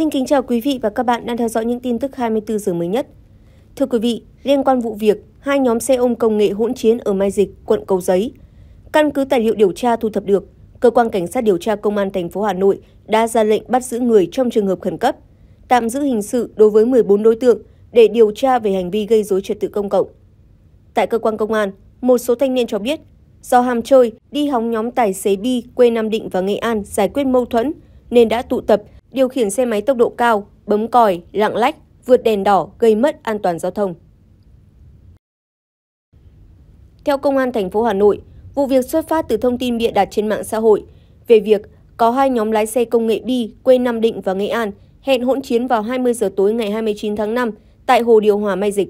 Xin kính chào quý vị và các bạn đang theo dõi những tin tức 24 giờ mới nhất. Thưa quý vị, liên quan vụ việc hai nhóm xe ôm công nghệ hỗn chiến ở Mai Dịch, quận Cầu Giấy, căn cứ tài liệu điều tra thu thập được, cơ quan cảnh sát điều tra công an thành phố Hà Nội đã ra lệnh bắt giữ người trong trường hợp khẩn cấp, tạm giữ hình sự đối với 14 đối tượng để điều tra về hành vi gây rối trật tự công cộng. Tại cơ quan công an, một số thanh niên cho biết do ham chơi đi hóng nhóm tài xế bi quê Nam Định và Nghệ An giải quyết mâu thuẫn nên đã tụ tập điều khiển xe máy tốc độ cao, bấm còi, lạng lách, vượt đèn đỏ gây mất an toàn giao thông. Theo công an thành phố Hà Nội, vụ việc xuất phát từ thông tin bịa đặt trên mạng xã hội về việc có hai nhóm lái xe công nghệ đi quê Nam Định và Nghệ An hẹn hỗn chiến vào 20 giờ tối ngày 29 tháng 5 tại hồ điều hòa Mai Dịch.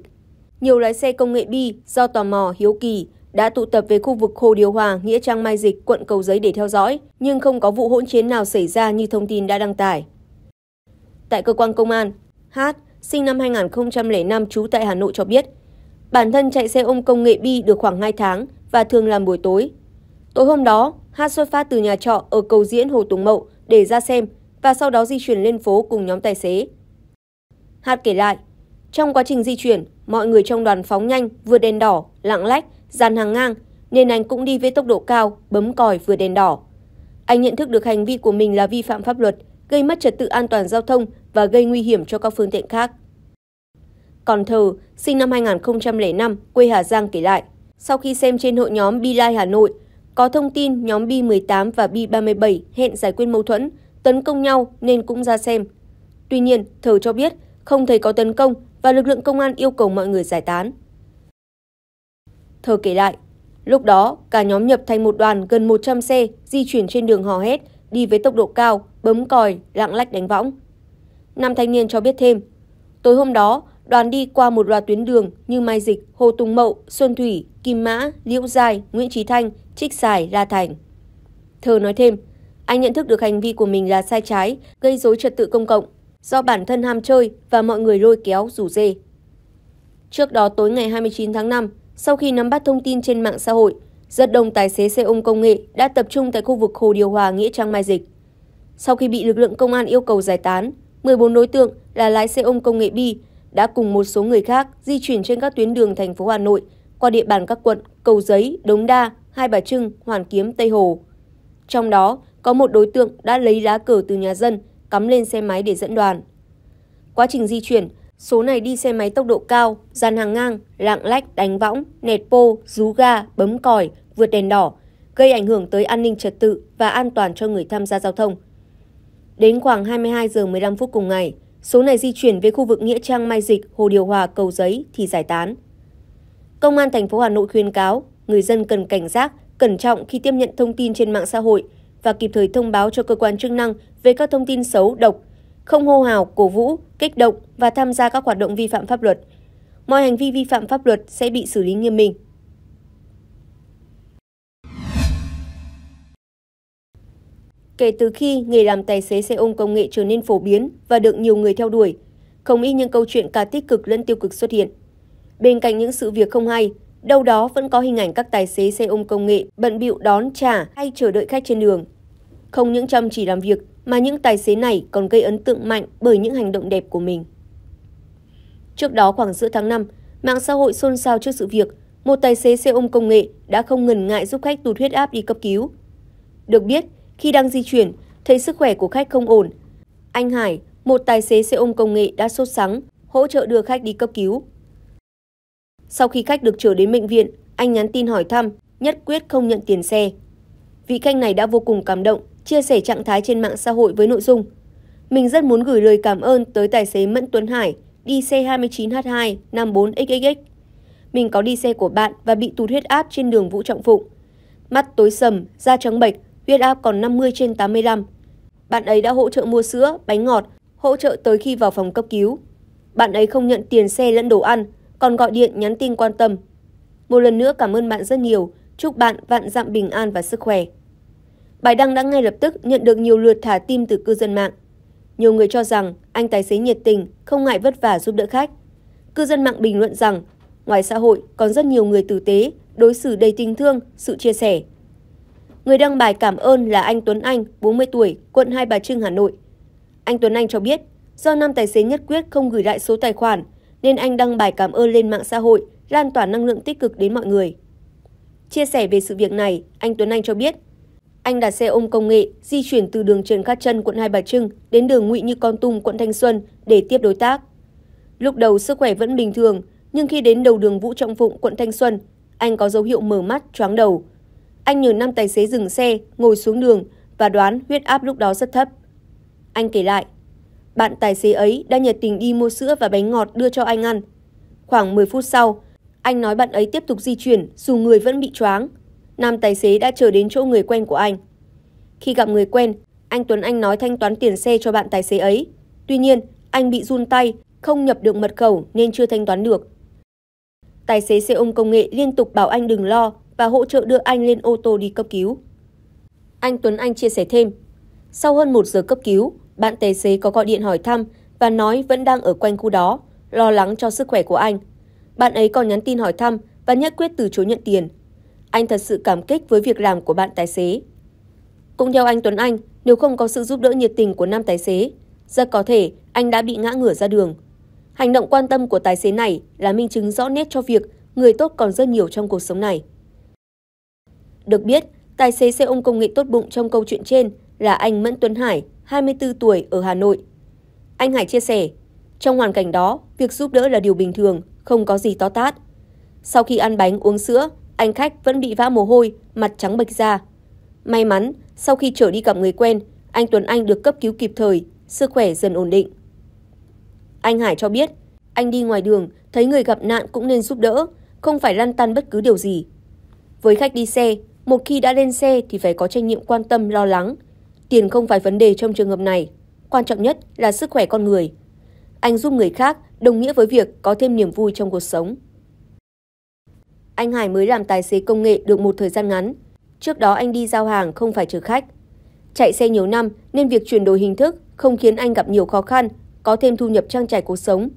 Nhiều lái xe công nghệ bi do tò mò hiếu kỳ đã tụ tập về khu vực hồ điều hòa nghĩa trang Mai Dịch, quận Cầu Giấy để theo dõi, nhưng không có vụ hỗn chiến nào xảy ra như thông tin đã đăng tải. Tại cơ quan công an, Hát, sinh năm 2005 trú tại Hà Nội cho biết, bản thân chạy xe ôm công nghệ bi được khoảng 2 tháng và thường làm buổi tối. Tối hôm đó, Hát xuất phát từ nhà trọ ở cầu diễn Hồ Tùng Mậu để ra xem và sau đó di chuyển lên phố cùng nhóm tài xế. Hát kể lại, trong quá trình di chuyển, mọi người trong đoàn phóng nhanh, vượt đèn đỏ, lạng lách, dàn hàng ngang, nên anh cũng đi với tốc độ cao, bấm còi vượt đèn đỏ. Anh nhận thức được hành vi của mình là vi phạm pháp luật, gây mất trật tự an toàn giao thông và gây nguy hiểm cho các phương tiện khác. Còn Thờ, sinh năm 2005, quê Hà Giang kể lại, sau khi xem trên hội nhóm Bi Lai Hà Nội, có thông tin nhóm Bi 18 và Bi 37 hẹn giải quyết mâu thuẫn, tấn công nhau nên cũng ra xem. Tuy nhiên, Thờ cho biết không thấy có tấn công và lực lượng công an yêu cầu mọi người giải tán. Thờ kể lại, lúc đó cả nhóm nhập thành một đoàn gần 100 xe di chuyển trên đường hò hét, đi với tốc độ cao, bấm còi, lạng lách đánh võng. Nam thanh niên cho biết thêm, tối hôm đó, đoàn đi qua một loạt tuyến đường như Mai Dịch, Hồ Tùng Mậu, Xuân Thủy, Kim Mã, Liễu Giai, Nguyễn Trí Thanh, Trích Sài, La Thành. Thơ nói thêm, anh nhận thức được hành vi của mình là sai trái, gây dối trật tự công cộng, do bản thân ham chơi và mọi người lôi kéo rủ dê. Trước đó tối ngày 29 tháng 5, sau khi nắm bắt thông tin trên mạng xã hội, rất đông tài xế xe ôm công nghệ đã tập trung tại khu vực Hồ Điều Hòa Nghĩa Trang Mai Dịch. Sau khi bị lực lượng công an yêu cầu giải tán, 14 đối tượng là lái xe ôm công nghệ bi đã cùng một số người khác di chuyển trên các tuyến đường thành phố Hà Nội qua địa bàn các quận Cầu Giấy, Đống Đa, Hai Bà Trưng, Hoàn Kiếm, Tây Hồ. Trong đó, có một đối tượng đã lấy lá cờ từ nhà dân cắm lên xe máy để dẫn đoàn. Quá trình di chuyển, số này đi xe máy tốc độ cao, dàn hàng ngang, lạng lách, đánh võng, nẹt pô, rú ga, bấm còi, vượt đèn đỏ, gây ảnh hưởng tới an ninh trật tự và an toàn cho người tham gia giao thông – Đến khoảng 22 giờ 15 phút cùng ngày, số này di chuyển về khu vực nghĩa trang Mai Dịch, Hồ Điều Hòa, Cầu Giấy thì giải tán. Công an thành phố Hà Nội khuyên cáo người dân cần cảnh giác, cẩn trọng khi tiếp nhận thông tin trên mạng xã hội và kịp thời thông báo cho cơ quan chức năng về các thông tin xấu, độc, không hô hào, cổ vũ, kích động và tham gia các hoạt động vi phạm pháp luật. Mọi hành vi vi phạm pháp luật sẽ bị xử lý nghiêm minh. kể từ khi nghề làm tài xế xe ôm công nghệ trở nên phổ biến và được nhiều người theo đuổi, không ít những câu chuyện cả tích cực lẫn tiêu cực xuất hiện. Bên cạnh những sự việc không hay, đâu đó vẫn có hình ảnh các tài xế xe ôm công nghệ bận bịu đón trả hay chờ đợi khách trên đường. Không những chăm chỉ làm việc mà những tài xế này còn gây ấn tượng mạnh bởi những hành động đẹp của mình. Trước đó khoảng giữa tháng 5, mạng xã hội xôn xao trước sự việc một tài xế xe ôm công nghệ đã không ngần ngại giúp khách tụt huyết áp đi cấp cứu. Được biết, khi đang di chuyển, thấy sức khỏe của khách không ổn. Anh Hải, một tài xế xe ôm công nghệ đã sốt sắng, hỗ trợ đưa khách đi cấp cứu. Sau khi khách được trở đến bệnh viện, anh nhắn tin hỏi thăm, nhất quyết không nhận tiền xe. Vị khách này đã vô cùng cảm động, chia sẻ trạng thái trên mạng xã hội với nội dung Mình rất muốn gửi lời cảm ơn tới tài xế Mẫn Tuấn Hải, đi xe 29H2 54XXX. Mình có đi xe của bạn và bị tụt huyết áp trên đường Vũ Trọng Phụng. Mắt tối sầm, da trắng bệch, huyết áp còn 50 trên 85. Bạn ấy đã hỗ trợ mua sữa, bánh ngọt, hỗ trợ tới khi vào phòng cấp cứu. Bạn ấy không nhận tiền xe lẫn đồ ăn, còn gọi điện nhắn tin quan tâm. Một lần nữa cảm ơn bạn rất nhiều, chúc bạn vạn dặm bình an và sức khỏe. Bài đăng đã ngay lập tức nhận được nhiều lượt thả tim từ cư dân mạng. Nhiều người cho rằng anh tài xế nhiệt tình, không ngại vất vả giúp đỡ khách. Cư dân mạng bình luận rằng, ngoài xã hội còn rất nhiều người tử tế, đối xử đầy tình thương, sự chia sẻ, Người đăng bài cảm ơn là anh Tuấn Anh, 40 tuổi, quận Hai Bà Trưng, Hà Nội. Anh Tuấn Anh cho biết, do năm tài xế nhất quyết không gửi lại số tài khoản, nên anh đăng bài cảm ơn lên mạng xã hội, lan tỏa năng lượng tích cực đến mọi người. Chia sẻ về sự việc này, anh Tuấn Anh cho biết, anh đặt xe ôm công nghệ di chuyển từ đường Trần Khát Trân quận Hai Bà Trưng đến đường Ngụy Như Con Tum quận Thanh Xuân để tiếp đối tác. Lúc đầu sức khỏe vẫn bình thường, nhưng khi đến đầu đường Vũ Trọng Phụng quận Thanh Xuân, anh có dấu hiệu mở mắt, choáng đầu, anh nhờ năm tài xế dừng xe, ngồi xuống đường và đoán huyết áp lúc đó rất thấp. Anh kể lại, bạn tài xế ấy đã nhiệt tình đi mua sữa và bánh ngọt đưa cho anh ăn. Khoảng 10 phút sau, anh nói bạn ấy tiếp tục di chuyển dù người vẫn bị choáng. Nam tài xế đã chờ đến chỗ người quen của anh. Khi gặp người quen, anh Tuấn Anh nói thanh toán tiền xe cho bạn tài xế ấy. Tuy nhiên, anh bị run tay, không nhập được mật khẩu nên chưa thanh toán được. Tài xế xe ôm công nghệ liên tục bảo anh đừng lo và hỗ trợ đưa anh lên ô tô đi cấp cứu. Anh Tuấn Anh chia sẻ thêm, sau hơn một giờ cấp cứu, bạn tài xế có gọi điện hỏi thăm và nói vẫn đang ở quanh khu đó, lo lắng cho sức khỏe của anh. Bạn ấy còn nhắn tin hỏi thăm và nhất quyết từ chối nhận tiền. Anh thật sự cảm kích với việc làm của bạn tài xế. Cũng theo anh Tuấn Anh, nếu không có sự giúp đỡ nhiệt tình của nam tài xế, rất có thể anh đã bị ngã ngửa ra đường. Hành động quan tâm của tài xế này là minh chứng rõ nét cho việc người tốt còn rất nhiều trong cuộc sống này. Được biết, tài xế xe ôm công nghệ tốt bụng trong câu chuyện trên là anh Mẫn Tuấn Hải, 24 tuổi ở Hà Nội. Anh Hải chia sẻ, trong hoàn cảnh đó, việc giúp đỡ là điều bình thường, không có gì to tát. Sau khi ăn bánh uống sữa, anh khách vẫn bị vã mồ hôi, mặt trắng bệch ra. May mắn, sau khi trở đi gặp người quen, anh Tuấn Anh được cấp cứu kịp thời, sức khỏe dần ổn định. Anh Hải cho biết, anh đi ngoài đường, thấy người gặp nạn cũng nên giúp đỡ, không phải lăn tăn bất cứ điều gì. Với khách đi xe, một khi đã lên xe thì phải có trách nhiệm quan tâm lo lắng. Tiền không phải vấn đề trong trường hợp này, quan trọng nhất là sức khỏe con người. Anh giúp người khác đồng nghĩa với việc có thêm niềm vui trong cuộc sống. Anh Hải mới làm tài xế công nghệ được một thời gian ngắn. Trước đó anh đi giao hàng không phải chở khách. Chạy xe nhiều năm nên việc chuyển đổi hình thức không khiến anh gặp nhiều khó khăn, có thêm thu nhập trang trải cuộc sống.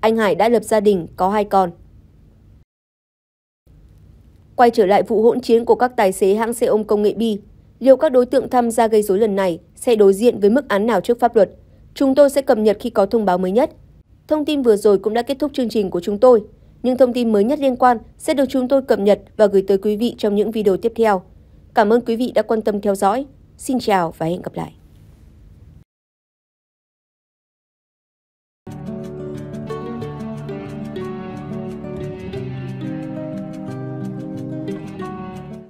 Anh Hải đã lập gia đình, có hai con. Quay trở lại vụ hỗn chiến của các tài xế hãng xe ôm công nghệ Bi, liệu các đối tượng tham gia gây dối lần này sẽ đối diện với mức án nào trước pháp luật? Chúng tôi sẽ cập nhật khi có thông báo mới nhất. Thông tin vừa rồi cũng đã kết thúc chương trình của chúng tôi. Những thông tin mới nhất liên quan sẽ được chúng tôi cập nhật và gửi tới quý vị trong những video tiếp theo. Cảm ơn quý vị đã quan tâm theo dõi. Xin chào và hẹn gặp lại.